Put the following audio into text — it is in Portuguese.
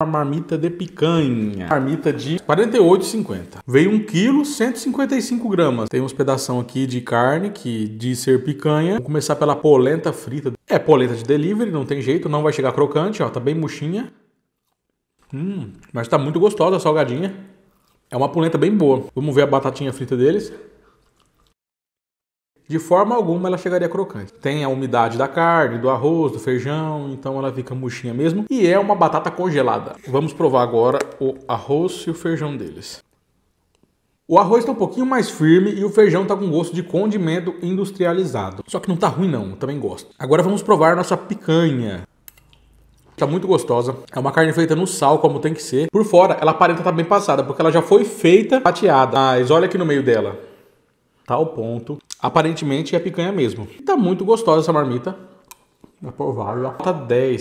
uma marmita de picanha. Marmita de 48,50. Veio 1 kg, 155 gramas. Tem uns pedação aqui de carne que diz ser picanha. Vou começar pela polenta frita. É polenta de delivery, não tem jeito, não vai chegar crocante, ó, tá bem murchinha. Hum, mas tá muito gostosa a salgadinha. É uma polenta bem boa. Vamos ver a batatinha frita deles de forma alguma ela chegaria crocante. Tem a umidade da carne, do arroz, do feijão, então ela fica murchinha mesmo. E é uma batata congelada. Vamos provar agora o arroz e o feijão deles. O arroz está um pouquinho mais firme e o feijão está com gosto de condimento industrializado. Só que não está ruim não, também gosto. Agora vamos provar nossa picanha. Está muito gostosa. É uma carne feita no sal, como tem que ser. Por fora, ela aparenta estar tá bem passada, porque ela já foi feita fatiada. Mas olha aqui no meio dela tal ponto. Aparentemente é picanha mesmo. tá muito gostosa essa marmita. Aprovável. Nota 10.